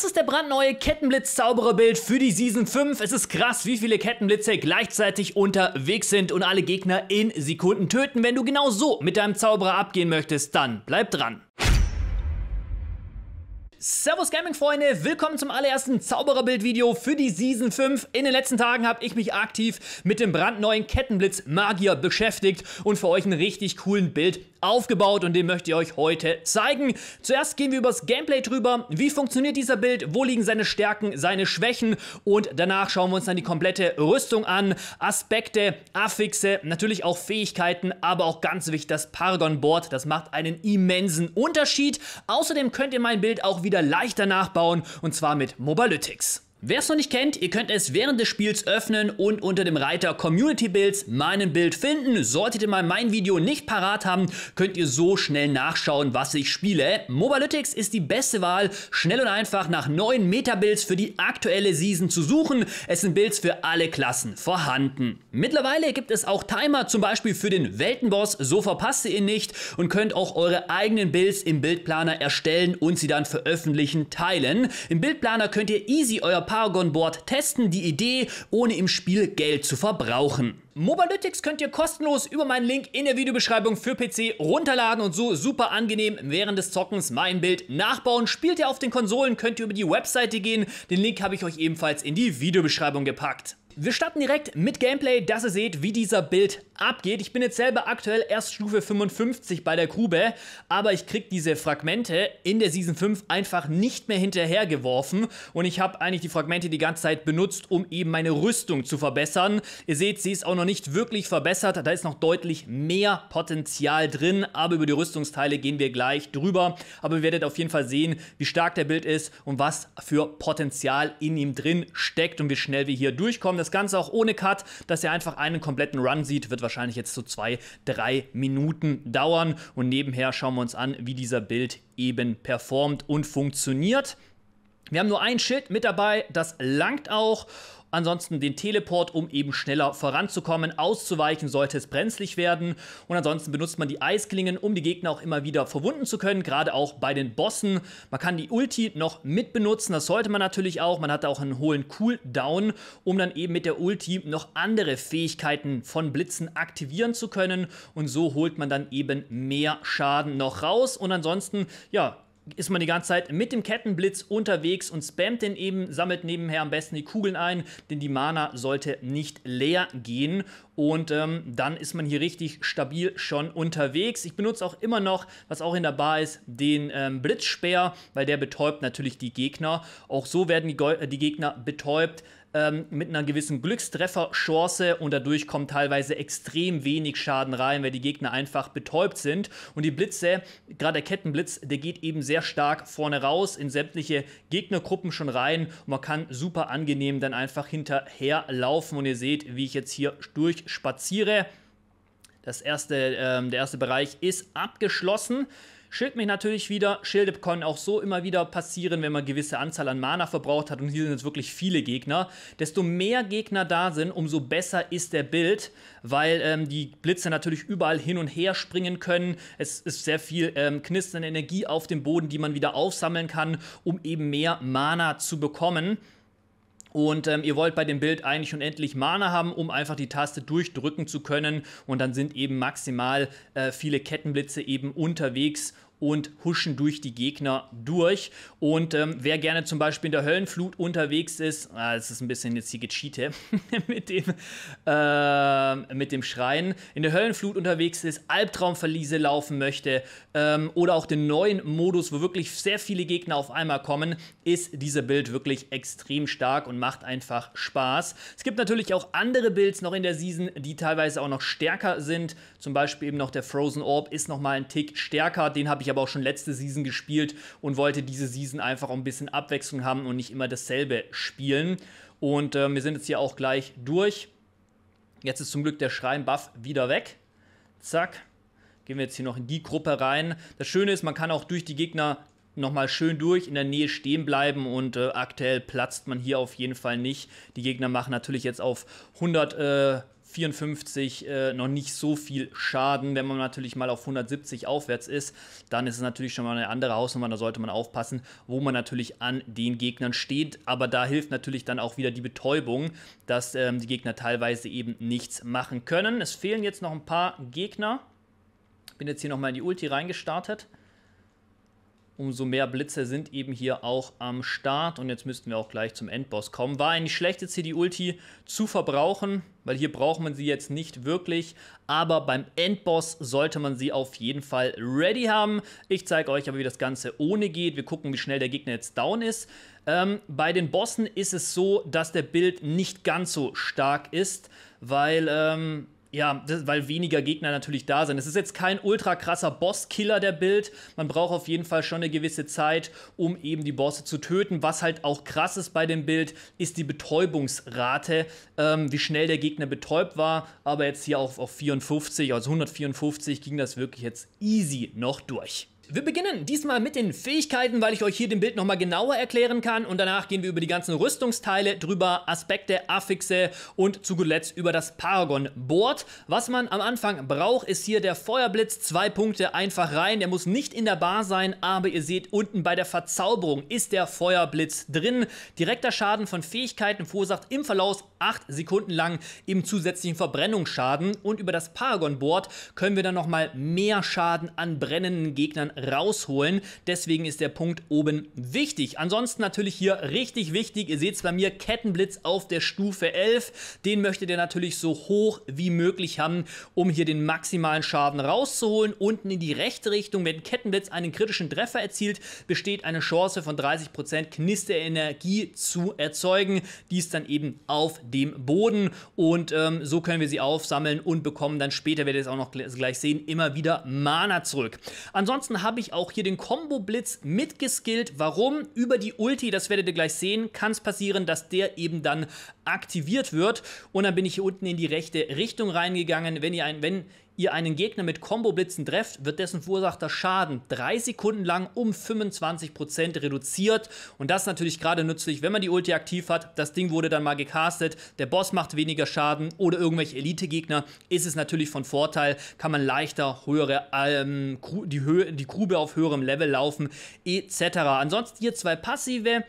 Das ist der brandneue Kettenblitz-Zaubererbild für die Season 5. Es ist krass, wie viele Kettenblitze gleichzeitig unterwegs sind und alle Gegner in Sekunden töten. Wenn du genau so mit deinem Zauberer abgehen möchtest, dann bleib dran. Servus Gaming-Freunde, willkommen zum allerersten Zaubererbild-Video für die Season 5. In den letzten Tagen habe ich mich aktiv mit dem brandneuen Kettenblitz Magier beschäftigt und für euch einen richtig coolen Bild aufgebaut und den möchte ich euch heute zeigen. Zuerst gehen wir übers Gameplay drüber. Wie funktioniert dieser Bild? Wo liegen seine Stärken, seine Schwächen? Und danach schauen wir uns dann die komplette Rüstung an, Aspekte, Affixe, natürlich auch Fähigkeiten, aber auch ganz wichtig das Paragon-Board. Das macht einen immensen Unterschied. Außerdem könnt ihr mein Bild auch wieder leichter nachbauen und zwar mit Mobalytics. Wer es noch nicht kennt, ihr könnt es während des Spiels öffnen und unter dem Reiter Community Builds meinen Bild finden. Solltet ihr mal mein Video nicht parat haben, könnt ihr so schnell nachschauen, was ich spiele. Mobalytics ist die beste Wahl, schnell und einfach nach neuen Meta-Builds für die aktuelle Season zu suchen. Es sind Builds für alle Klassen vorhanden. Mittlerweile gibt es auch Timer, zum Beispiel für den Weltenboss, so verpasst ihr ihn nicht und könnt auch eure eigenen Builds im Bildplaner erstellen und sie dann veröffentlichen, teilen. Im Bildplaner könnt ihr easy euer Paragon Board testen die Idee, ohne im Spiel Geld zu verbrauchen. Mobalytics könnt ihr kostenlos über meinen Link in der Videobeschreibung für PC runterladen und so super angenehm während des Zockens mein Bild nachbauen. Spielt ihr auf den Konsolen, könnt ihr über die Webseite gehen. Den Link habe ich euch ebenfalls in die Videobeschreibung gepackt. Wir starten direkt mit Gameplay, dass ihr seht, wie dieser Bild abgeht. Ich bin jetzt selber aktuell erst Stufe 55 bei der Grube, aber ich kriege diese Fragmente in der Season 5 einfach nicht mehr hinterhergeworfen und ich habe eigentlich die Fragmente die ganze Zeit benutzt, um eben meine Rüstung zu verbessern. Ihr seht, sie ist auch noch nicht wirklich verbessert, da ist noch deutlich mehr Potenzial drin, aber über die Rüstungsteile gehen wir gleich drüber. Aber ihr werdet auf jeden Fall sehen, wie stark der Bild ist und was für Potenzial in ihm drin steckt und wie schnell wir hier durchkommen. Das das Ganze auch ohne Cut, dass ihr einfach einen kompletten Run sieht, wird wahrscheinlich jetzt so zwei, drei Minuten dauern. Und nebenher schauen wir uns an, wie dieser Bild eben performt und funktioniert. Wir haben nur ein Schild mit dabei, das langt auch. Ansonsten den Teleport, um eben schneller voranzukommen, auszuweichen, sollte es brenzlig werden. Und ansonsten benutzt man die Eisklingen, um die Gegner auch immer wieder verwunden zu können, gerade auch bei den Bossen. Man kann die Ulti noch mitbenutzen. das sollte man natürlich auch. Man hat auch einen hohen Cooldown, um dann eben mit der Ulti noch andere Fähigkeiten von Blitzen aktivieren zu können. Und so holt man dann eben mehr Schaden noch raus. Und ansonsten, ja, ist man die ganze Zeit mit dem Kettenblitz unterwegs und spammt den eben, sammelt nebenher am besten die Kugeln ein, denn die Mana sollte nicht leer gehen. Und ähm, dann ist man hier richtig stabil schon unterwegs. Ich benutze auch immer noch, was auch in der Bar ist, den ähm, Blitzspeer, weil der betäubt natürlich die Gegner. Auch so werden die, Go äh, die Gegner betäubt ähm, mit einer gewissen Glückstrefferchance und dadurch kommt teilweise extrem wenig Schaden rein, weil die Gegner einfach betäubt sind. Und die Blitze, gerade der Kettenblitz, der geht eben sehr stark vorne raus in sämtliche Gegnergruppen schon rein. Und man kann super angenehm dann einfach hinterher laufen und ihr seht, wie ich jetzt hier durchspaziere. Das erste, ähm, der erste Bereich ist abgeschlossen. Schild mich natürlich wieder. Schilde können auch so immer wieder passieren, wenn man gewisse Anzahl an Mana verbraucht hat. Und hier sind jetzt wirklich viele Gegner. Desto mehr Gegner da sind, umso besser ist der Bild, weil ähm, die Blitze natürlich überall hin und her springen können. Es ist sehr viel ähm, knisternde Energie auf dem Boden, die man wieder aufsammeln kann, um eben mehr Mana zu bekommen. Und ähm, ihr wollt bei dem Bild eigentlich unendlich Mana haben, um einfach die Taste durchdrücken zu können. Und dann sind eben maximal äh, viele Kettenblitze eben unterwegs und huschen durch die Gegner durch. Und ähm, wer gerne zum Beispiel in der Höllenflut unterwegs ist, ah, das ist ein bisschen jetzt hier gecheatet mit, dem, äh, mit dem Schreien, in der Höllenflut unterwegs ist, Albtraumverliese laufen möchte ähm, oder auch den neuen Modus, wo wirklich sehr viele Gegner auf einmal kommen, ist dieser Bild wirklich extrem stark und macht einfach Spaß. Es gibt natürlich auch andere Builds noch in der Season, die teilweise auch noch stärker sind. Zum Beispiel eben noch der Frozen Orb ist nochmal ein Tick stärker. Den habe ich ich aber auch schon letzte Season gespielt und wollte diese Season einfach auch ein bisschen Abwechslung haben und nicht immer dasselbe spielen. Und äh, wir sind jetzt hier auch gleich durch. Jetzt ist zum Glück der Schrein-Buff wieder weg. Zack. Gehen wir jetzt hier noch in die Gruppe rein. Das Schöne ist, man kann auch durch die Gegner nochmal schön durch, in der Nähe stehen bleiben und äh, aktuell platzt man hier auf jeden Fall nicht. Die Gegner machen natürlich jetzt auf 100 äh, 54 äh, noch nicht so viel Schaden. Wenn man natürlich mal auf 170 aufwärts ist, dann ist es natürlich schon mal eine andere Hausnummer. Da sollte man aufpassen, wo man natürlich an den Gegnern steht. Aber da hilft natürlich dann auch wieder die Betäubung, dass ähm, die Gegner teilweise eben nichts machen können. Es fehlen jetzt noch ein paar Gegner. Bin jetzt hier nochmal in die Ulti reingestartet umso mehr Blitze sind eben hier auch am Start. Und jetzt müssten wir auch gleich zum Endboss kommen. War eine schlechte CD-Ulti zu verbrauchen, weil hier braucht man sie jetzt nicht wirklich. Aber beim Endboss sollte man sie auf jeden Fall ready haben. Ich zeige euch aber, wie das Ganze ohne geht. Wir gucken, wie schnell der Gegner jetzt down ist. Ähm, bei den Bossen ist es so, dass der Bild nicht ganz so stark ist, weil... Ähm, ja, das, weil weniger Gegner natürlich da sind. Es ist jetzt kein ultra krasser Bosskiller der Bild. Man braucht auf jeden Fall schon eine gewisse Zeit, um eben die Bosse zu töten. Was halt auch krass ist bei dem Bild, ist die Betäubungsrate, ähm, wie schnell der Gegner betäubt war. Aber jetzt hier auf, auf 54, also 154 ging das wirklich jetzt easy noch durch. Wir beginnen diesmal mit den Fähigkeiten, weil ich euch hier dem Bild nochmal genauer erklären kann und danach gehen wir über die ganzen Rüstungsteile drüber, Aspekte, Affixe und zu guter Letzt über das Paragon-Board. Was man am Anfang braucht, ist hier der Feuerblitz, zwei Punkte einfach rein, der muss nicht in der Bar sein, aber ihr seht unten bei der Verzauberung ist der Feuerblitz drin. Direkter Schaden von Fähigkeiten verursacht im Verlauf 8 Sekunden lang im zusätzlichen Verbrennungsschaden und über das Paragon-Board können wir dann nochmal mehr Schaden an brennenden Gegnern rausholen. Deswegen ist der Punkt oben wichtig. Ansonsten natürlich hier richtig wichtig. Ihr seht es bei mir, Kettenblitz auf der Stufe 11. Den möchtet ihr natürlich so hoch wie möglich haben, um hier den maximalen Schaden rauszuholen. Unten in die rechte Richtung, wenn Kettenblitz einen kritischen Treffer erzielt, besteht eine Chance von 30% Knisterenergie zu erzeugen. Dies dann eben auf dem Boden und ähm, so können wir sie aufsammeln und bekommen dann später, werdet ihr es auch noch gleich sehen, immer wieder Mana zurück. Ansonsten haben habe ich auch hier den Combo-Blitz mitgeskillt. Warum? Über die Ulti, das werdet ihr gleich sehen, kann es passieren, dass der eben dann aktiviert wird. Und dann bin ich hier unten in die rechte Richtung reingegangen. Wenn ihr, ein, wenn ihr einen Gegner mit Combo-Blitzen trefft, wird dessen verursachter Schaden drei Sekunden lang um 25% reduziert. Und das ist natürlich gerade nützlich, wenn man die Ulti aktiv hat. Das Ding wurde dann mal gecastet, der Boss macht weniger Schaden oder irgendwelche Elite-Gegner. Ist es natürlich von Vorteil, kann man leichter höhere, ähm, die, Hö die Grube auf höherem Level laufen etc. Ansonsten hier zwei passive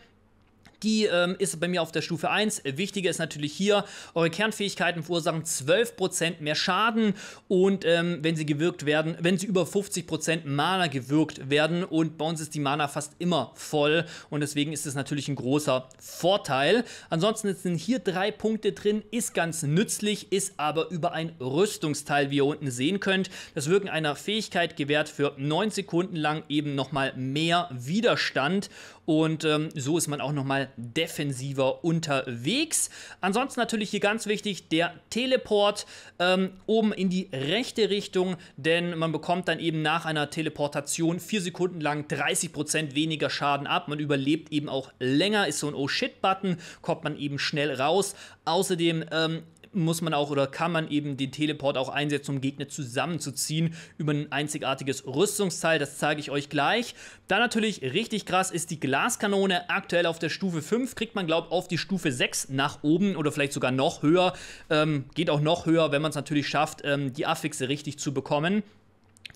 die ähm, ist bei mir auf der Stufe 1. Wichtiger ist natürlich hier, eure Kernfähigkeiten verursachen 12% mehr Schaden und ähm, wenn sie gewirkt werden, wenn sie über 50% Mana gewirkt werden und bei uns ist die Mana fast immer voll und deswegen ist es natürlich ein großer Vorteil. Ansonsten sind hier drei Punkte drin, ist ganz nützlich, ist aber über ein Rüstungsteil, wie ihr unten sehen könnt. Das Wirken einer Fähigkeit gewährt für 9 Sekunden lang eben nochmal mehr Widerstand und ähm, so ist man auch nochmal defensiver unterwegs. Ansonsten natürlich hier ganz wichtig der Teleport ähm, oben in die rechte Richtung, denn man bekommt dann eben nach einer Teleportation vier Sekunden lang 30% weniger Schaden ab. Man überlebt eben auch länger, ist so ein Oh-Shit-Button, kommt man eben schnell raus. Außerdem ähm, muss man auch oder kann man eben den Teleport auch einsetzen, um Gegner zusammenzuziehen über ein einzigartiges Rüstungsteil. Das zeige ich euch gleich. Dann natürlich richtig krass ist die Glaskanone. Aktuell auf der Stufe 5 kriegt man, glaube ich, auf die Stufe 6 nach oben oder vielleicht sogar noch höher. Ähm, geht auch noch höher, wenn man es natürlich schafft, ähm, die Affixe richtig zu bekommen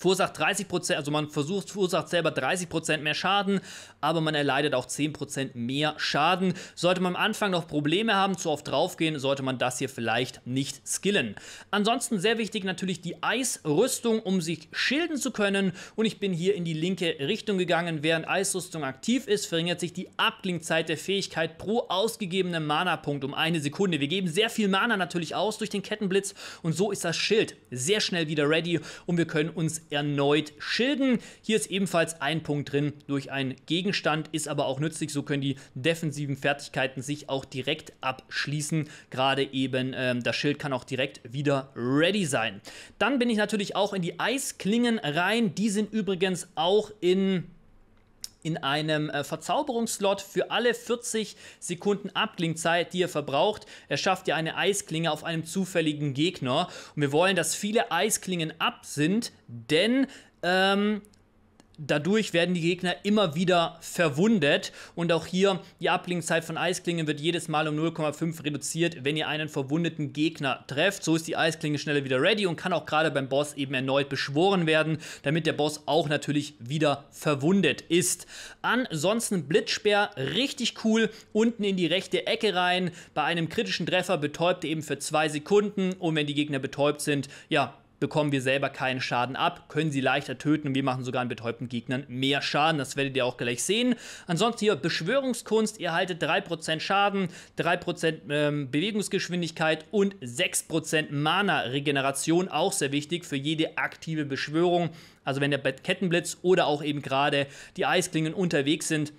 verursacht 30 also man versucht, verursacht selber 30 mehr Schaden, aber man erleidet auch 10 mehr Schaden. Sollte man am Anfang noch Probleme haben, zu oft draufgehen, sollte man das hier vielleicht nicht skillen. Ansonsten sehr wichtig natürlich die Eisrüstung, um sich schilden zu können. Und ich bin hier in die linke Richtung gegangen. Während Eisrüstung aktiv ist, verringert sich die Abklingzeit der Fähigkeit pro ausgegebenen Mana-Punkt um eine Sekunde. Wir geben sehr viel Mana natürlich aus durch den Kettenblitz und so ist das Schild sehr schnell wieder ready und wir können uns erneut schilden. Hier ist ebenfalls ein Punkt drin durch einen Gegenstand, ist aber auch nützlich. So können die defensiven Fertigkeiten sich auch direkt abschließen. Gerade eben ähm, das Schild kann auch direkt wieder ready sein. Dann bin ich natürlich auch in die Eisklingen rein. Die sind übrigens auch in in einem äh, Verzauberungslot für alle 40 Sekunden Abklingzeit, die ihr verbraucht, erschafft ihr eine Eisklinge auf einem zufälligen Gegner. Und wir wollen, dass viele Eisklingen ab sind, denn ähm, Dadurch werden die Gegner immer wieder verwundet und auch hier die Abklingenzeit von Eisklingen wird jedes Mal um 0,5 reduziert, wenn ihr einen verwundeten Gegner trefft. So ist die Eisklinge schneller wieder ready und kann auch gerade beim Boss eben erneut beschworen werden, damit der Boss auch natürlich wieder verwundet ist. Ansonsten Blitzsperr, richtig cool, unten in die rechte Ecke rein. Bei einem kritischen Treffer betäubt ihr eben für zwei Sekunden und wenn die Gegner betäubt sind, ja, bekommen wir selber keinen Schaden ab, können sie leichter töten und wir machen sogar an betäubten Gegnern mehr Schaden. Das werdet ihr auch gleich sehen. Ansonsten hier Beschwörungskunst, ihr haltet 3% Schaden, 3% ähm, Bewegungsgeschwindigkeit und 6% Mana-Regeneration, auch sehr wichtig für jede aktive Beschwörung. Also wenn der Kettenblitz oder auch eben gerade die Eisklingen unterwegs sind,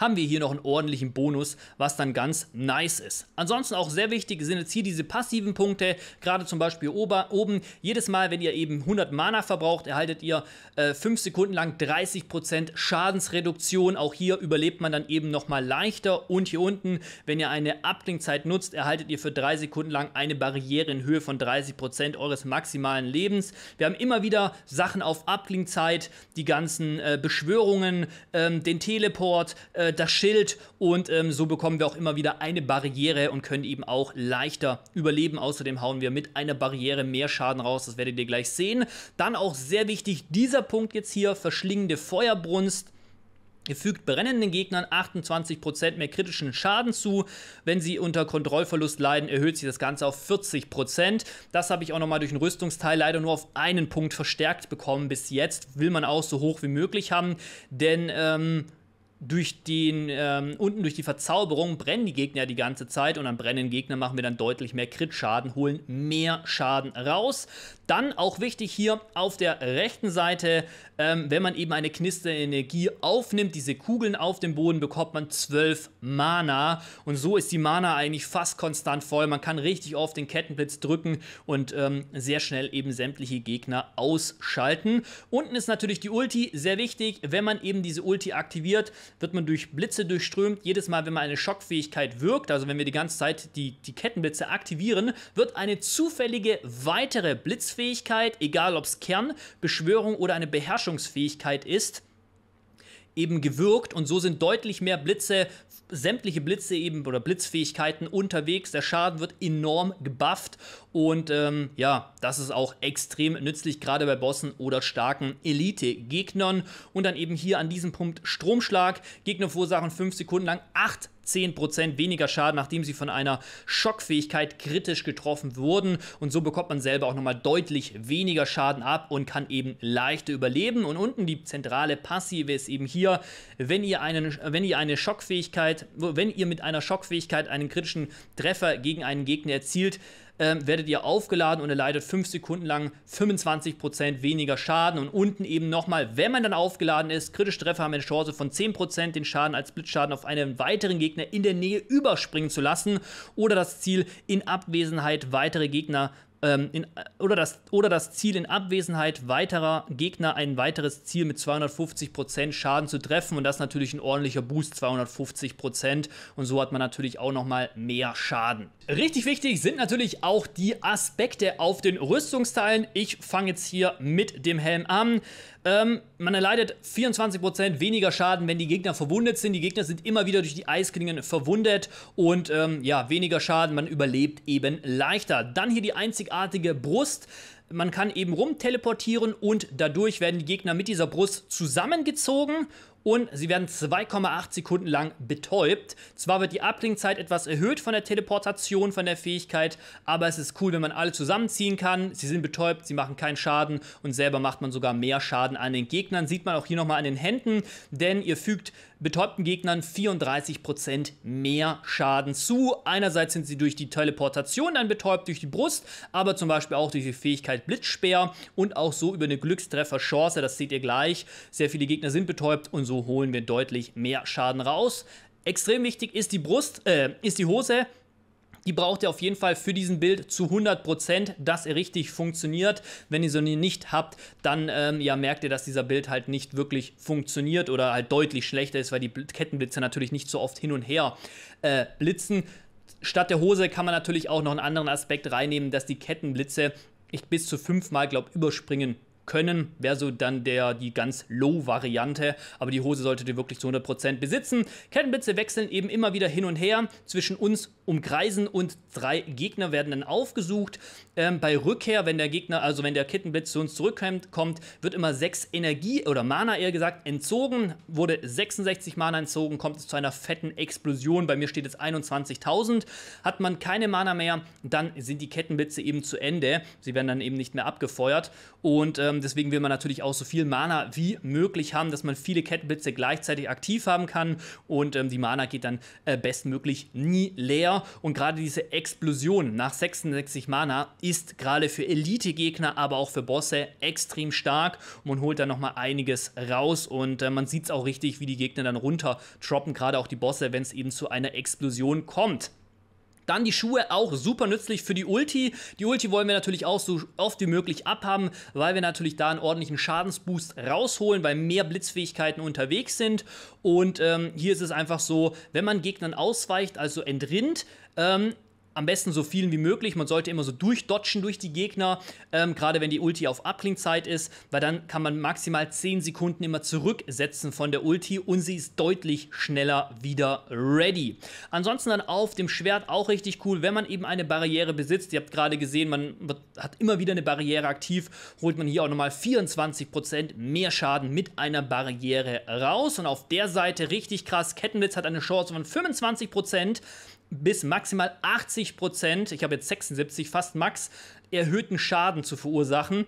haben wir hier noch einen ordentlichen Bonus, was dann ganz nice ist. Ansonsten auch sehr wichtig sind jetzt hier diese passiven Punkte, gerade zum Beispiel oben. Jedes Mal, wenn ihr eben 100 Mana verbraucht, erhaltet ihr äh, 5 Sekunden lang 30% Schadensreduktion. Auch hier überlebt man dann eben nochmal leichter. Und hier unten, wenn ihr eine Abklingzeit nutzt, erhaltet ihr für 3 Sekunden lang eine Barriere in Höhe von 30% eures maximalen Lebens. Wir haben immer wieder Sachen auf Abklingzeit, die ganzen äh, Beschwörungen, ähm, den Teleport, äh, das Schild und ähm, so bekommen wir auch immer wieder eine Barriere und können eben auch leichter überleben. Außerdem hauen wir mit einer Barriere mehr Schaden raus, das werdet ihr gleich sehen. Dann auch sehr wichtig, dieser Punkt jetzt hier, verschlingende Feuerbrunst. Ihr fügt brennenden Gegnern 28% mehr kritischen Schaden zu. Wenn sie unter Kontrollverlust leiden, erhöht sich das Ganze auf 40%. Das habe ich auch nochmal durch den Rüstungsteil leider nur auf einen Punkt verstärkt bekommen bis jetzt. Will man auch so hoch wie möglich haben, denn ähm, durch den, ähm, unten durch die Verzauberung brennen die Gegner die ganze Zeit und am brennenden Gegner machen wir dann deutlich mehr Crit-Schaden, holen mehr Schaden raus. Dann auch wichtig hier auf der rechten Seite, ähm, wenn man eben eine Knister Energie aufnimmt, diese Kugeln auf dem Boden, bekommt man 12 Mana und so ist die Mana eigentlich fast konstant voll. Man kann richtig oft den Kettenblitz drücken und ähm, sehr schnell eben sämtliche Gegner ausschalten. Unten ist natürlich die Ulti sehr wichtig, wenn man eben diese Ulti aktiviert, wird man durch Blitze durchströmt. Jedes Mal, wenn man eine Schockfähigkeit wirkt, also wenn wir die ganze Zeit die, die Kettenblitze aktivieren, wird eine zufällige weitere Blitzfähigkeit, egal ob es Kern, Beschwörung oder eine Beherrschungsfähigkeit ist, eben gewirkt und so sind deutlich mehr Blitze sämtliche Blitze eben oder Blitzfähigkeiten unterwegs. Der Schaden wird enorm gebufft und ähm, ja, das ist auch extrem nützlich, gerade bei Bossen oder starken Elite-Gegnern. Und dann eben hier an diesem Punkt Stromschlag. Gegner verursachen 5 Sekunden lang 8 10% weniger Schaden, nachdem sie von einer Schockfähigkeit kritisch getroffen wurden. Und so bekommt man selber auch nochmal deutlich weniger Schaden ab und kann eben leichter überleben. Und unten die zentrale Passive ist eben hier, wenn ihr, einen, wenn ihr eine Schockfähigkeit, wenn ihr mit einer Schockfähigkeit einen kritischen Treffer gegen einen Gegner erzielt, ähm, werdet ihr aufgeladen und erleidet 5 Sekunden lang 25% weniger Schaden. Und unten eben nochmal, wenn man dann aufgeladen ist, kritische Treffer haben eine Chance von 10% den Schaden als Blitzschaden auf einen weiteren Gegner in der Nähe überspringen zu lassen. Oder das Ziel, in Abwesenheit weitere Gegner ähm, in, äh, oder, das, oder das Ziel in Abwesenheit weiterer Gegner ein weiteres Ziel mit 250% Schaden zu treffen und das ist natürlich ein ordentlicher Boost, 250% und so hat man natürlich auch nochmal mehr Schaden. Richtig wichtig sind natürlich auch die Aspekte auf den Rüstungsteilen. Ich fange jetzt hier mit dem Helm an. Ähm, man erleidet 24% weniger Schaden, wenn die Gegner verwundet sind. Die Gegner sind immer wieder durch die Eisklingen verwundet und ähm, ja, weniger Schaden, man überlebt eben leichter. Dann hier die einzig einzigartige Brust. Man kann eben rumteleportieren und dadurch werden die Gegner mit dieser Brust zusammengezogen und sie werden 2,8 Sekunden lang betäubt. Zwar wird die Abklingzeit etwas erhöht von der Teleportation, von der Fähigkeit, aber es ist cool, wenn man alle zusammenziehen kann. Sie sind betäubt, sie machen keinen Schaden und selber macht man sogar mehr Schaden an den Gegnern. Sieht man auch hier nochmal an den Händen, denn ihr fügt betäubten Gegnern 34% mehr Schaden zu. Einerseits sind sie durch die Teleportation dann betäubt, durch die Brust, aber zum Beispiel auch durch die Fähigkeit Blitzspeer und auch so über eine Glückstrefferchance, das seht ihr gleich. Sehr viele Gegner sind betäubt und so so holen wir deutlich mehr Schaden raus. Extrem wichtig ist die Brust, äh, ist die Hose. Die braucht ihr auf jeden Fall für diesen Bild zu 100%, dass er richtig funktioniert. Wenn ihr so eine nicht habt, dann ähm, ja, merkt ihr, dass dieser Bild halt nicht wirklich funktioniert oder halt deutlich schlechter ist, weil die Kettenblitze natürlich nicht so oft hin und her äh, blitzen. Statt der Hose kann man natürlich auch noch einen anderen Aspekt reinnehmen, dass die Kettenblitze ich bis zu fünfmal, glaube überspringen können. Wäre so dann der, die ganz Low-Variante. Aber die Hose solltet ihr wirklich zu 100% besitzen. Kettenblitze wechseln eben immer wieder hin und her zwischen uns umkreisen und drei Gegner werden dann aufgesucht. Ähm, bei Rückkehr, wenn der Gegner, also wenn der Kettenblitz zu uns zurückkommt, kommt, wird immer 6 Energie oder Mana eher gesagt entzogen. Wurde 66 Mana entzogen, kommt es zu einer fetten Explosion. Bei mir steht jetzt 21.000. Hat man keine Mana mehr, dann sind die Kettenblitze eben zu Ende. Sie werden dann eben nicht mehr abgefeuert. Und ähm, ähm, deswegen will man natürlich auch so viel Mana wie möglich haben, dass man viele Kettenblitze gleichzeitig aktiv haben kann und ähm, die Mana geht dann äh, bestmöglich nie leer. Und gerade diese Explosion nach 66 Mana ist gerade für Elite-Gegner, aber auch für Bosse extrem stark. Man holt dann nochmal einiges raus und äh, man sieht es auch richtig, wie die Gegner dann runter droppen, gerade auch die Bosse, wenn es eben zu einer Explosion kommt. Dann die Schuhe auch super nützlich für die Ulti. Die Ulti wollen wir natürlich auch so oft wie möglich abhaben, weil wir natürlich da einen ordentlichen Schadensboost rausholen, weil mehr Blitzfähigkeiten unterwegs sind. Und ähm, hier ist es einfach so, wenn man Gegnern ausweicht, also entrinnt, ähm, am besten so vielen wie möglich. Man sollte immer so durchdotschen durch die Gegner, ähm, gerade wenn die Ulti auf Abklingzeit ist, weil dann kann man maximal 10 Sekunden immer zurücksetzen von der Ulti und sie ist deutlich schneller wieder ready. Ansonsten dann auf dem Schwert auch richtig cool, wenn man eben eine Barriere besitzt. Ihr habt gerade gesehen, man hat immer wieder eine Barriere aktiv, holt man hier auch nochmal 24% mehr Schaden mit einer Barriere raus. Und auf der Seite richtig krass, Kettenblitz hat eine Chance von 25% bis maximal 80 Prozent, ich habe jetzt 76, fast max, erhöhten Schaden zu verursachen.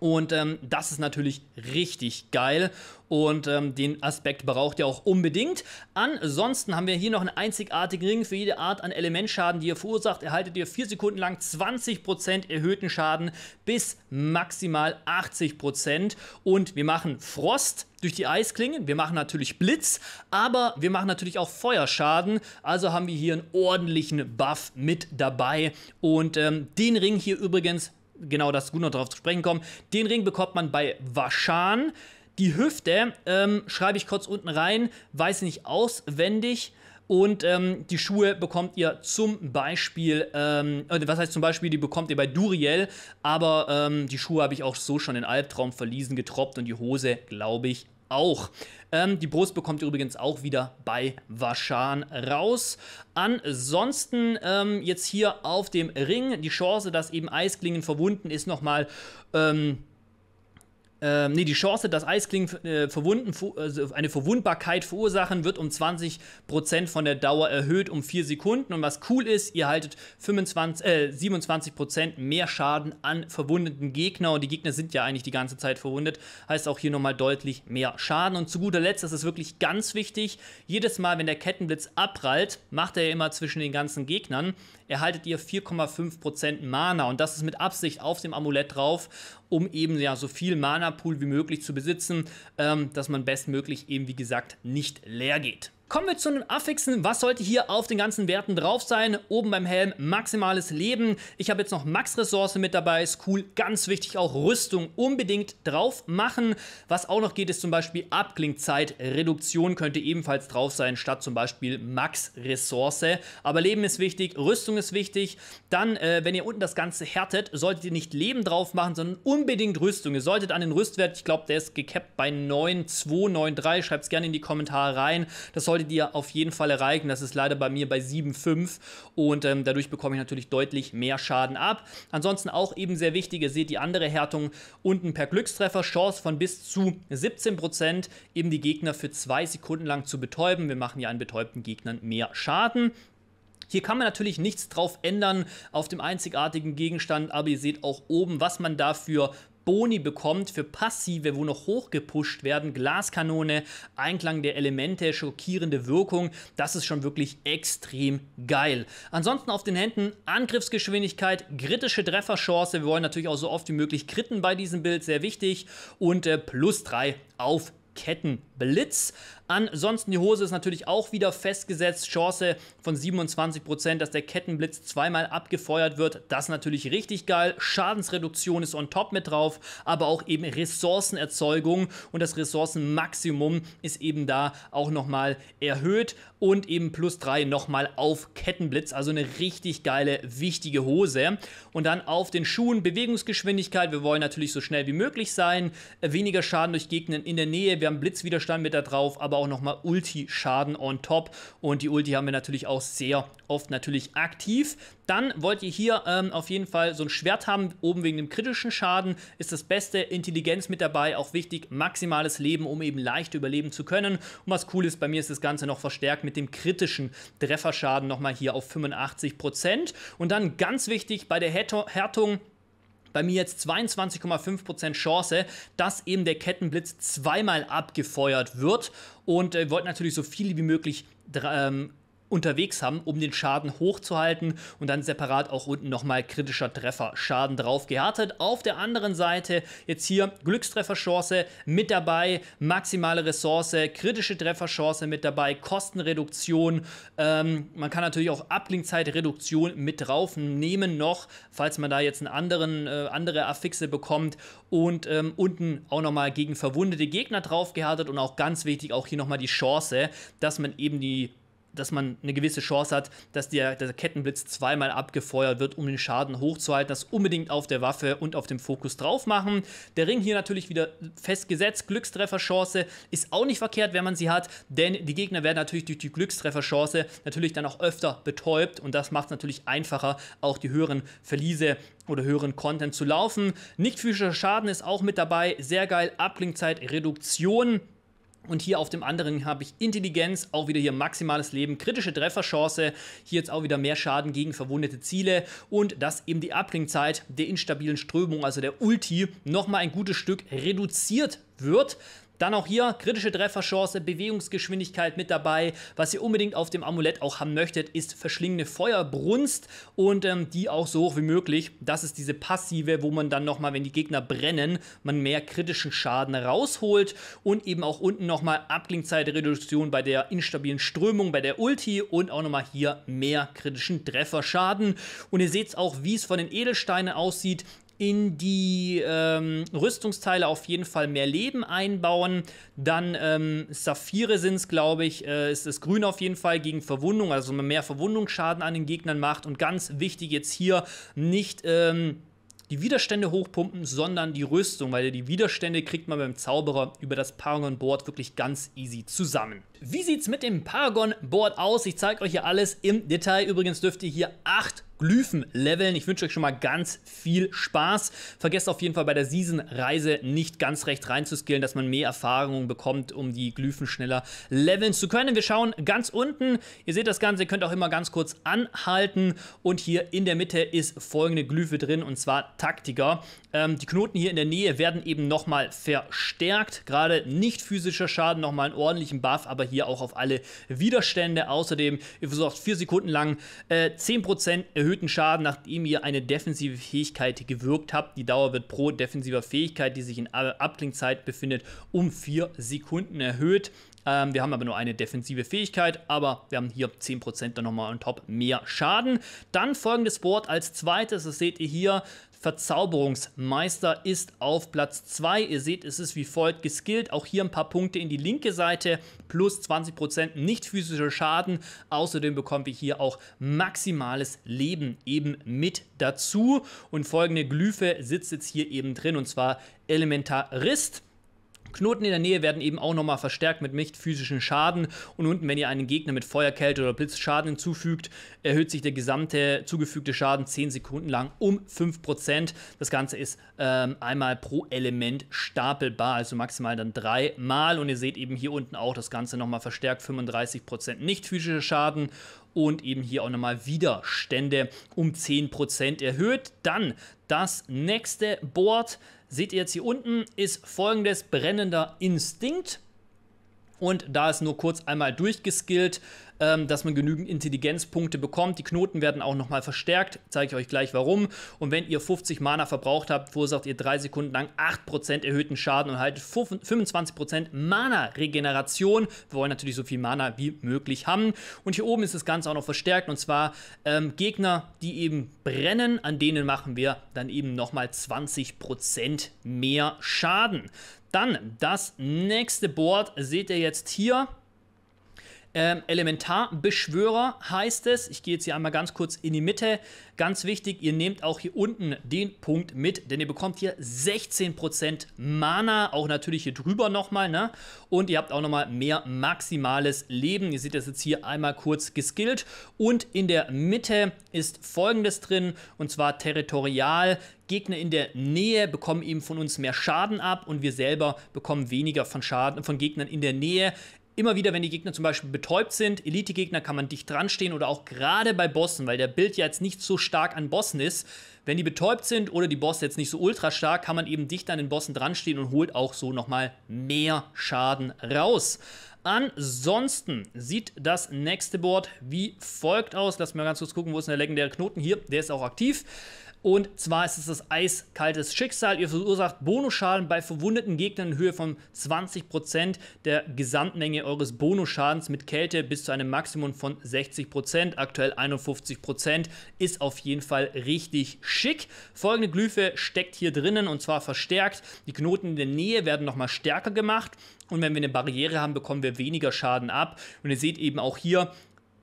Und ähm, das ist natürlich richtig geil und ähm, den Aspekt braucht ihr auch unbedingt. Ansonsten haben wir hier noch einen einzigartigen Ring für jede Art an Elementschaden, die ihr verursacht. Erhaltet ihr 4 Sekunden lang 20% erhöhten Schaden bis maximal 80%. Und wir machen Frost durch die Eisklingen, wir machen natürlich Blitz, aber wir machen natürlich auch Feuerschaden. Also haben wir hier einen ordentlichen Buff mit dabei. Und ähm, den Ring hier übrigens genau das gut noch darauf zu sprechen kommen. Den Ring bekommt man bei Vashan. Die Hüfte ähm, schreibe ich kurz unten rein, weiß nicht auswendig. Und ähm, die Schuhe bekommt ihr zum Beispiel, ähm, äh, was heißt zum Beispiel, die bekommt ihr bei Duriel, aber ähm, die Schuhe habe ich auch so schon in Albtraum verließen, getroppt und die Hose, glaube ich, auch. Ähm, die Brust bekommt ihr übrigens auch wieder bei Vashan raus. Ansonsten ähm, jetzt hier auf dem Ring die Chance, dass eben Eisklingen verwunden ist, nochmal ähm, ähm, nee, die Chance, dass Eisklingen äh, verwunden, also eine Verwundbarkeit verursachen, wird um 20% von der Dauer erhöht, um 4 Sekunden. Und was cool ist, ihr haltet 25, äh, 27% mehr Schaden an verwundeten Gegner. Und die Gegner sind ja eigentlich die ganze Zeit verwundet. Heißt auch hier nochmal deutlich mehr Schaden. Und zu guter Letzt, das ist wirklich ganz wichtig, jedes Mal, wenn der Kettenblitz abprallt, macht er ja immer zwischen den ganzen Gegnern, erhaltet ihr 4,5% Mana. Und das ist mit Absicht auf dem Amulett drauf, um eben ja so viel Mana Mana-Pool wie möglich zu besitzen, ähm, dass man bestmöglich eben, wie gesagt, nicht leer geht. Kommen wir zu den Affixen. Was sollte hier auf den ganzen Werten drauf sein? Oben beim Helm maximales Leben. Ich habe jetzt noch Max-Ressource mit dabei. Ist cool. Ganz wichtig auch Rüstung unbedingt drauf machen. Was auch noch geht, ist zum Beispiel Abklingzeit. Reduktion könnte ebenfalls drauf sein, statt zum Beispiel Max-Ressource. Aber Leben ist wichtig, Rüstung ist wichtig. Dann, äh, wenn ihr unten das Ganze härtet, solltet ihr nicht Leben drauf machen, sondern unbedingt Rüstung. Ihr solltet an den Rüstwert, ich glaube, der ist gekappt bei 9293. Schreibt es gerne in die Kommentare rein. Das sollte sollte dir auf jeden Fall erreichen. Das ist leider bei mir bei 7,5 und ähm, dadurch bekomme ich natürlich deutlich mehr Schaden ab. Ansonsten auch eben sehr wichtig, ihr seht die andere Härtung unten per Glückstreffer, Chance von bis zu 17%, eben die Gegner für zwei Sekunden lang zu betäuben. Wir machen ja an betäubten Gegnern mehr Schaden. Hier kann man natürlich nichts drauf ändern auf dem einzigartigen Gegenstand, aber ihr seht auch oben, was man da für Boni bekommt für passive, wo noch hochgepusht werden. Glaskanone, Einklang der Elemente, schockierende Wirkung. Das ist schon wirklich extrem geil. Ansonsten auf den Händen Angriffsgeschwindigkeit, kritische Trefferchance. Wir wollen natürlich auch so oft wie möglich kritten bei diesem Bild, sehr wichtig. Und äh, plus 3 auf Ketten Blitz. Ansonsten die Hose ist natürlich auch wieder festgesetzt. Chance von 27%, dass der Kettenblitz zweimal abgefeuert wird. Das ist natürlich richtig geil. Schadensreduktion ist on top mit drauf, aber auch eben Ressourcenerzeugung und das Ressourcenmaximum ist eben da auch nochmal erhöht und eben plus 3 nochmal auf Kettenblitz. Also eine richtig geile, wichtige Hose. Und dann auf den Schuhen Bewegungsgeschwindigkeit. Wir wollen natürlich so schnell wie möglich sein. Weniger Schaden durch Gegner in der Nähe. Wir haben Blitzwiderstand Gegenstand mit da drauf, aber auch nochmal Ulti-Schaden on top. Und die Ulti haben wir natürlich auch sehr oft natürlich aktiv. Dann wollt ihr hier ähm, auf jeden Fall so ein Schwert haben, oben wegen dem kritischen Schaden ist das beste, Intelligenz mit dabei, auch wichtig, maximales Leben, um eben leicht überleben zu können. Und was cool ist, bei mir ist das Ganze noch verstärkt mit dem kritischen Trefferschaden nochmal hier auf 85%. Und dann ganz wichtig, bei der Härtung bei mir jetzt 22,5% Chance, dass eben der Kettenblitz zweimal abgefeuert wird. Und wir äh, wollten natürlich so viele wie möglich ähm, unterwegs haben, um den Schaden hochzuhalten und dann separat auch unten nochmal kritischer Treffer. Schaden drauf gehärtet. Auf der anderen Seite jetzt hier Glückstrefferchance mit dabei, maximale Ressource, kritische Trefferchance mit dabei, Kostenreduktion. Ähm, man kann natürlich auch Abklingzeitreduktion mit drauf nehmen noch, falls man da jetzt einen anderen, äh, andere Affixe bekommt und ähm, unten auch nochmal gegen verwundete Gegner drauf gehärtet und auch ganz wichtig auch hier nochmal die Chance, dass man eben die dass man eine gewisse Chance hat, dass der, der, Kettenblitz zweimal abgefeuert wird, um den Schaden hochzuhalten. Das unbedingt auf der Waffe und auf dem Fokus drauf machen. Der Ring hier natürlich wieder festgesetzt. Glückstrefferchance ist auch nicht verkehrt, wenn man sie hat, denn die Gegner werden natürlich durch die Glückstrefferchance natürlich dann auch öfter betäubt und das macht es natürlich einfacher, auch die höheren Verliese oder höheren Content zu laufen. Nicht physischer Schaden ist auch mit dabei. Sehr geil. Abklingzeit, Reduktion. Und hier auf dem anderen habe ich Intelligenz, auch wieder hier maximales Leben, kritische Trefferchance, hier jetzt auch wieder mehr Schaden gegen verwundete Ziele und dass eben die Abklingzeit der instabilen Strömung, also der Ulti, nochmal ein gutes Stück reduziert wird. Dann auch hier kritische Trefferchance, Bewegungsgeschwindigkeit mit dabei. Was ihr unbedingt auf dem Amulett auch haben möchtet, ist verschlingende Feuerbrunst und ähm, die auch so hoch wie möglich. Das ist diese passive, wo man dann nochmal, wenn die Gegner brennen, man mehr kritischen Schaden rausholt und eben auch unten nochmal Abklingzeitreduktion bei der instabilen Strömung, bei der Ulti und auch nochmal hier mehr kritischen Trefferschaden. Und ihr seht es auch, wie es von den Edelsteinen aussieht in die ähm, Rüstungsteile auf jeden Fall mehr Leben einbauen. Dann ähm, Saphire sind es, glaube ich, äh, ist das Grün auf jeden Fall gegen Verwundung, also man mehr Verwundungsschaden an den Gegnern macht. Und ganz wichtig jetzt hier, nicht. Ähm, die Widerstände hochpumpen, sondern die Rüstung, weil die Widerstände kriegt man beim Zauberer über das Paarung an Bord wirklich ganz easy zusammen. Wie sieht es mit dem Paragon-Board aus? Ich zeige euch hier alles im Detail. Übrigens dürft ihr hier acht Glyphen leveln. Ich wünsche euch schon mal ganz viel Spaß. Vergesst auf jeden Fall bei der Season-Reise nicht ganz recht reinzuskillen, dass man mehr Erfahrungen bekommt, um die Glyphen schneller leveln zu können. Wir schauen ganz unten. Ihr seht das Ganze, ihr könnt auch immer ganz kurz anhalten. Und hier in der Mitte ist folgende Glyphe drin, und zwar Taktiker. Ähm, die Knoten hier in der Nähe werden eben nochmal verstärkt. Gerade nicht physischer Schaden, nochmal einen ordentlichen Buff, aber hier auch auf alle Widerstände. Außerdem, ihr versorgt vier Sekunden lang äh, 10% erhöhten Schaden, nachdem ihr eine defensive Fähigkeit gewirkt habt. Die Dauer wird pro defensiver Fähigkeit, die sich in Abklingzeit befindet, um vier Sekunden erhöht. Ähm, wir haben aber nur eine defensive Fähigkeit, aber wir haben hier 10% dann nochmal on top mehr Schaden. Dann folgendes Board als zweites, das seht ihr hier, Verzauberungsmeister ist auf Platz 2. Ihr seht, es ist wie folgt geskillt. Auch hier ein paar Punkte in die linke Seite, plus 20% nicht physischer Schaden. Außerdem bekommen wir hier auch maximales Leben eben mit dazu. Und folgende Glyphe sitzt jetzt hier eben drin, und zwar Elementarist. Knoten in der Nähe werden eben auch nochmal verstärkt mit nicht physischen Schaden und unten, wenn ihr einen Gegner mit Feuerkälte oder Blitzschaden hinzufügt, erhöht sich der gesamte zugefügte Schaden 10 Sekunden lang um 5%. Das Ganze ist ähm, einmal pro Element stapelbar, also maximal dann dreimal und ihr seht eben hier unten auch das Ganze nochmal verstärkt 35% nicht physischer Schaden und eben hier auch nochmal Widerstände um 10% erhöht. Dann das nächste Board seht ihr jetzt hier unten, ist folgendes brennender Instinkt. Und da ist nur kurz einmal durchgeskillt, ähm, dass man genügend Intelligenzpunkte bekommt. Die Knoten werden auch nochmal verstärkt, zeige ich euch gleich warum. Und wenn ihr 50 Mana verbraucht habt, verursacht ihr 3 Sekunden lang 8% erhöhten Schaden und haltet 25% Mana-Regeneration. Wir wollen natürlich so viel Mana wie möglich haben. Und hier oben ist das Ganze auch noch verstärkt und zwar ähm, Gegner, die eben brennen, an denen machen wir dann eben nochmal 20% mehr Schaden. Dann das nächste Board seht ihr jetzt hier. Ähm, Elementarbeschwörer heißt es. Ich gehe jetzt hier einmal ganz kurz in die Mitte. Ganz wichtig, ihr nehmt auch hier unten den Punkt mit, denn ihr bekommt hier 16% Mana, auch natürlich hier drüber nochmal. Ne? Und ihr habt auch nochmal mehr maximales Leben. Ihr seht das jetzt hier einmal kurz geskillt. Und in der Mitte ist folgendes drin, und zwar territorial. Gegner in der Nähe bekommen eben von uns mehr Schaden ab und wir selber bekommen weniger von Schaden von Gegnern in der Nähe immer wieder, wenn die Gegner zum Beispiel betäubt sind, Elite-Gegner kann man dicht dran stehen oder auch gerade bei Bossen, weil der Bild ja jetzt nicht so stark an Bossen ist. Wenn die betäubt sind oder die Bosse jetzt nicht so ultra stark, kann man eben dicht an den Bossen dran stehen und holt auch so nochmal mehr Schaden raus. Ansonsten sieht das nächste Board wie folgt aus. Lass mal ganz kurz gucken, wo ist der legendäre Knoten? Hier, der ist auch aktiv. Und zwar ist es das eiskaltes Schicksal. Ihr verursacht Bonusschaden bei verwundeten Gegnern in Höhe von 20% der Gesamtmenge eures Bonusschadens mit Kälte bis zu einem Maximum von 60%, aktuell 51%. Ist auf jeden Fall richtig schick. Folgende Glyphe steckt hier drinnen und zwar verstärkt. Die Knoten in der Nähe werden nochmal stärker gemacht. Und wenn wir eine Barriere haben, bekommen wir weniger Schaden ab. Und ihr seht eben auch hier,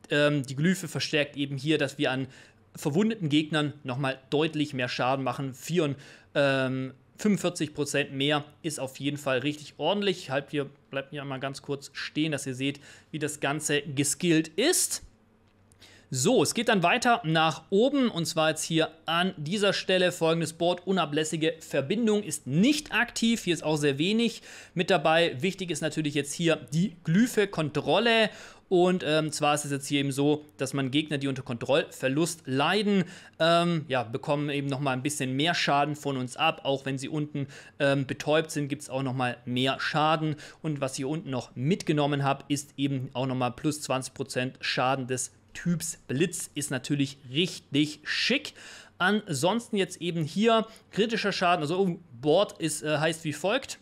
ähm, die Glyphe verstärkt eben hier, dass wir an verwundeten Gegnern nochmal deutlich mehr Schaden machen. 4, ähm, 45% mehr ist auf jeden Fall richtig ordentlich. Halt hier, bleibt mir mal ganz kurz stehen, dass ihr seht, wie das Ganze geskillt ist. So, es geht dann weiter nach oben und zwar jetzt hier an dieser Stelle folgendes Board. Unablässige Verbindung ist nicht aktiv, hier ist auch sehr wenig mit dabei. Wichtig ist natürlich jetzt hier die Glyphe-Kontrolle und ähm, zwar ist es jetzt hier eben so, dass man Gegner, die unter Kontrollverlust leiden, ähm, ja, bekommen eben nochmal ein bisschen mehr Schaden von uns ab. Auch wenn sie unten ähm, betäubt sind, gibt es auch nochmal mehr Schaden. Und was ich hier unten noch mitgenommen habe, ist eben auch nochmal plus 20% Schaden des Typs Blitz. Ist natürlich richtig schick. Ansonsten jetzt eben hier kritischer Schaden, also oh, Board ist, äh, heißt wie folgt.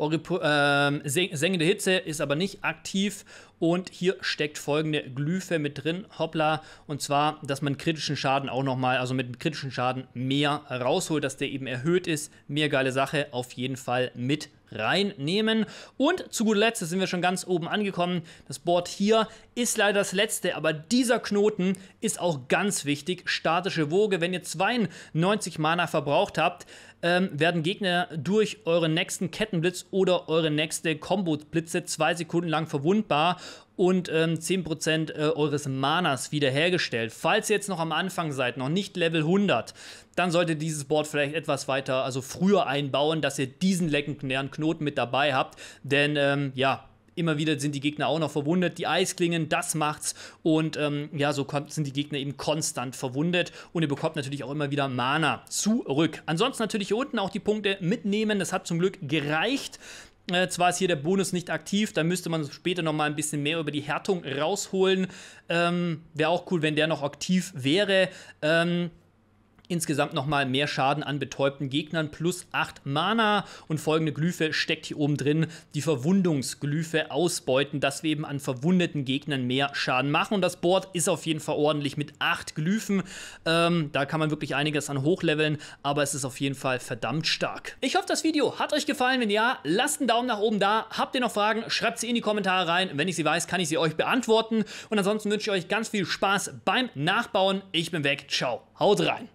Eure äh, sengende Hitze ist aber nicht aktiv und hier steckt folgende Glyphe mit drin, hoppla, und zwar, dass man kritischen Schaden auch nochmal, also mit kritischen Schaden mehr rausholt, dass der eben erhöht ist. Mehr geile Sache, auf jeden Fall mit reinnehmen. Und zu guter Letzt sind wir schon ganz oben angekommen. Das Board hier ist leider das letzte, aber dieser Knoten ist auch ganz wichtig. Statische Woge, wenn ihr 92 Mana verbraucht habt, ähm, werden Gegner durch euren nächsten Kettenblitz oder eure nächste Combo-Blitze zwei Sekunden lang verwundbar und ähm, 10% äh, eures Manas wiederhergestellt. Falls ihr jetzt noch am Anfang seid, noch nicht Level 100, dann solltet ihr dieses Board vielleicht etwas weiter, also früher einbauen, dass ihr diesen leckenden Knoten mit dabei habt. Denn ähm, ja, immer wieder sind die Gegner auch noch verwundet. Die Eisklingen, das macht's. Und ähm, ja, so sind die Gegner eben konstant verwundet. Und ihr bekommt natürlich auch immer wieder Mana zurück. Ansonsten natürlich hier unten auch die Punkte mitnehmen. Das hat zum Glück gereicht. Äh, zwar ist hier der Bonus nicht aktiv, da müsste man später nochmal ein bisschen mehr über die Härtung rausholen. Ähm, wäre auch cool, wenn der noch aktiv wäre. Ähm, insgesamt nochmal mehr Schaden an betäubten Gegnern plus 8 Mana und folgende Glyphe steckt hier oben drin, die Verwundungsglyphe ausbeuten, dass wir eben an verwundeten Gegnern mehr Schaden machen und das Board ist auf jeden Fall ordentlich mit 8 Glyphen, ähm, da kann man wirklich einiges an hochleveln, aber es ist auf jeden Fall verdammt stark. Ich hoffe, das Video hat euch gefallen, wenn ja, lasst einen Daumen nach oben da, habt ihr noch Fragen, schreibt sie in die Kommentare rein, wenn ich sie weiß, kann ich sie euch beantworten und ansonsten wünsche ich euch ganz viel Spaß beim Nachbauen, ich bin weg, ciao, haut rein!